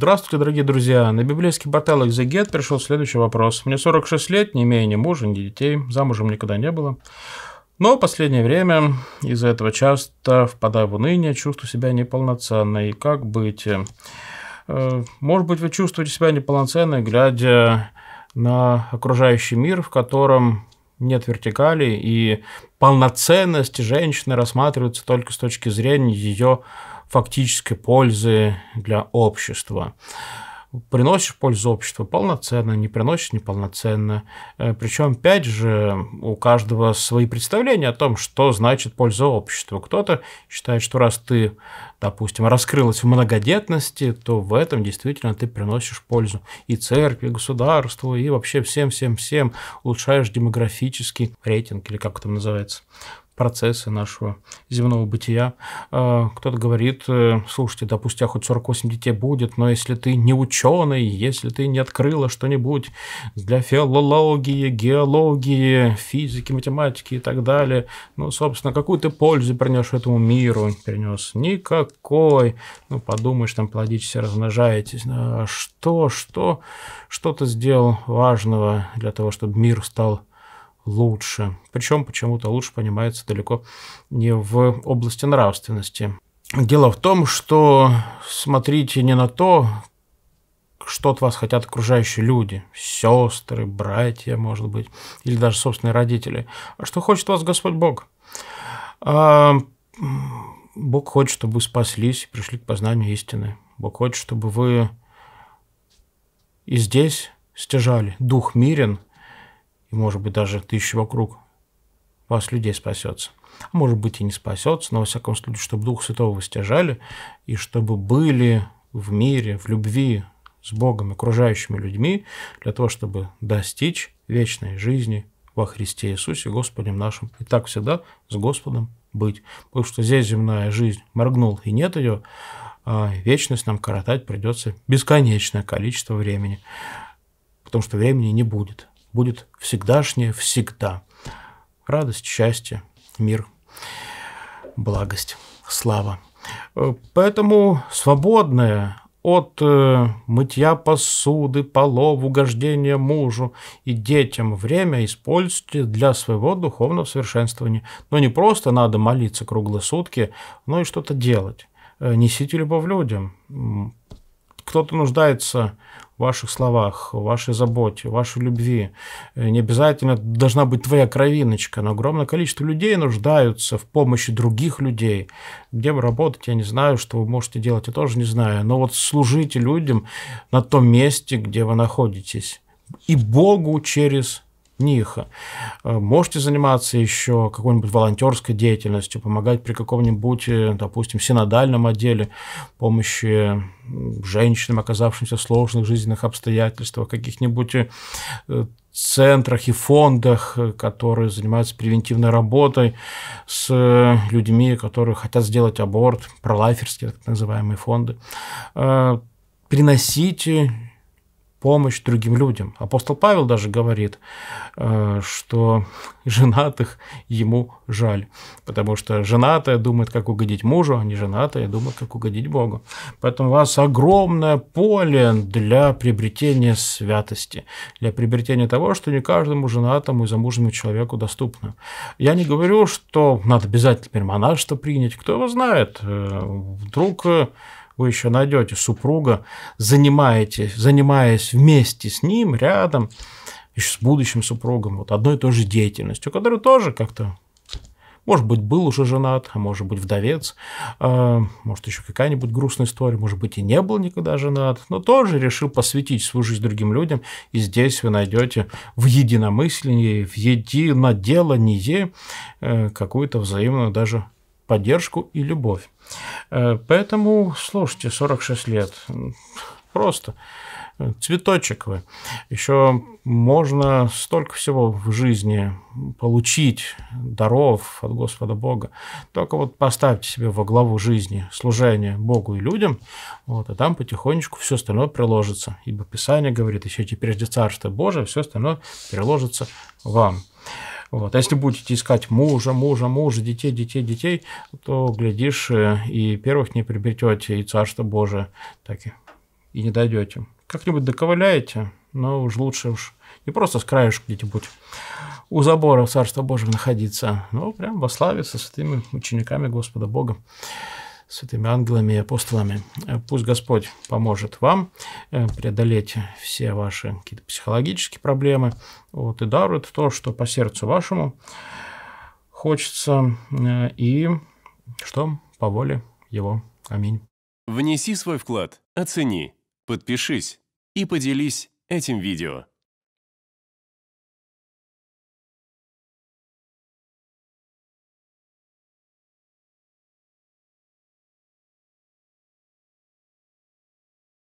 Здравствуйте, дорогие друзья. На библейский портал Экзегет пришел следующий вопрос. Мне 46 лет, не имея ни мужа, ни детей, замужем никогда не было. Но в последнее время из-за этого часто впадаю в уныние, чувствую себя неполноценной. Как быть? Э, может быть, вы чувствуете себя неполноценной, глядя на окружающий мир, в котором нет вертикали, и полноценность женщины рассматривается только с точки зрения ее фактической пользы для общества. Приносишь пользу обществу полноценно, не приносишь неполноценно. Э, Причем, опять же, у каждого свои представления о том, что значит польза обществу. Кто-то считает, что раз ты, допустим, раскрылась в многодетности, то в этом действительно ты приносишь пользу и церкви, и государству, и вообще всем-всем-всем улучшаешь демографический рейтинг, или как это называется процессы нашего земного бытия. Э, кто-то говорит, э, слушайте, допустим, пусть хоть 48 детей будет, но если ты не ученый, если ты не открыла что-нибудь для филологии, геологии, физики, математики и так далее, ну, собственно, какую ты пользу принес этому миру? Принес никакой. Ну, подумаешь, там плодитесь размножаетесь. Э, что, что, что ты сделал важного для того, чтобы мир стал лучше. Причем почему-то лучше понимается далеко не в области нравственности. Дело в том, что смотрите не на то, что от вас хотят окружающие люди, сестры, братья, может быть, или даже собственные родители, а что хочет вас Господь Бог. А, Бог хочет, чтобы вы спаслись и пришли к познанию истины. Бог хочет, чтобы вы и здесь стяжали дух мирен – и, может быть, даже тысячи вокруг вас людей спасется. А может быть, и не спасется, но, во всяком случае, чтобы Дух Святого вы стяжали, и чтобы были в мире, в любви с Богом и окружающими людьми, для того, чтобы достичь вечной жизни во Христе Иисусе, Господем нашим. И так всегда с Господом быть. Потому что здесь земная жизнь моргнул и нет ее, а вечность нам коротать придется бесконечное количество времени, потому что времени не будет будет всегдашнее всегда. Радость, счастье, мир, благость, слава. Э, поэтому свободное от э, мытья посуды, полов, угождения мужу и детям время используйте для своего духовного совершенствования. Но не просто надо молиться круглые сутки, но и что-то делать. Э, несите любовь людям, кто-то нуждается в ваших словах, в вашей заботе, в вашей любви. Э, не обязательно должна быть твоя кровиночка, но огромное количество людей нуждаются в помощи других людей. Где вы работаете, я не знаю, что вы можете делать, я тоже не знаю. Но вот служите людям на том месте, где вы находитесь. И Богу через них. Э, можете заниматься еще какой-нибудь волонтерской деятельностью, помогать при каком-нибудь, э, допустим, синодальном отделе, помощи женщинам, оказавшимся в сложных жизненных обстоятельствах, каких-нибудь э, центрах и фондах, которые занимаются превентивной работой с людьми, которые хотят сделать аборт, пролайферские так называемые фонды. Приносите помощь другим людям. Апостол Павел даже говорит, э, что женатых ему жаль, потому что женатая думает, как угодить мужу, а не женатая думает, как угодить Богу. Поэтому у вас огромное поле для приобретения святости, для приобретения того, что не каждому женатому и замужнему человеку доступно. Я не говорю, что надо обязательно теперь монашество принять, кто его знает, э, вдруг э, вы еще найдете супруга, занимаетесь, занимаясь вместе с ним, рядом, еще с будущим супругом, вот одной и той же деятельностью, который тоже как-то может быть, был уже женат, а может быть, вдовец, а, может, еще какая-нибудь грустная история, может быть, и не был никогда женат, но тоже решил посвятить свою жизнь другим людям, и здесь вы найдете в единомыслии в единоделании э, какую-то взаимную даже поддержку и любовь. Э, поэтому, слушайте, 46 лет, просто цветочек вы. Еще можно столько всего в жизни получить, даров от Господа Бога. Только вот поставьте себе во главу жизни служение Богу и людям, вот, а там потихонечку все остальное приложится. Ибо Писание говорит, еще теперь прежде Царство Божие, все остальное приложится вам. Вот. А если будете искать мужа, мужа, мужа, детей, детей, детей, то, глядишь, э, и первых не приобретете, и Царство Божие так и, и не дойдете. Как-нибудь доковыляете, но уж лучше уж не просто с краешек где-нибудь у забора Царства Божьего находиться, но прям во славе со святыми учениками Господа Бога святыми ангелами и апостолами. Э, пусть Господь поможет вам э, преодолеть все ваши какие-то психологические проблемы вот, и дарует то, что по сердцу вашему хочется э, и что по воле Его. Аминь. Внеси свой вклад, оцени, подпишись и поделись этим видео.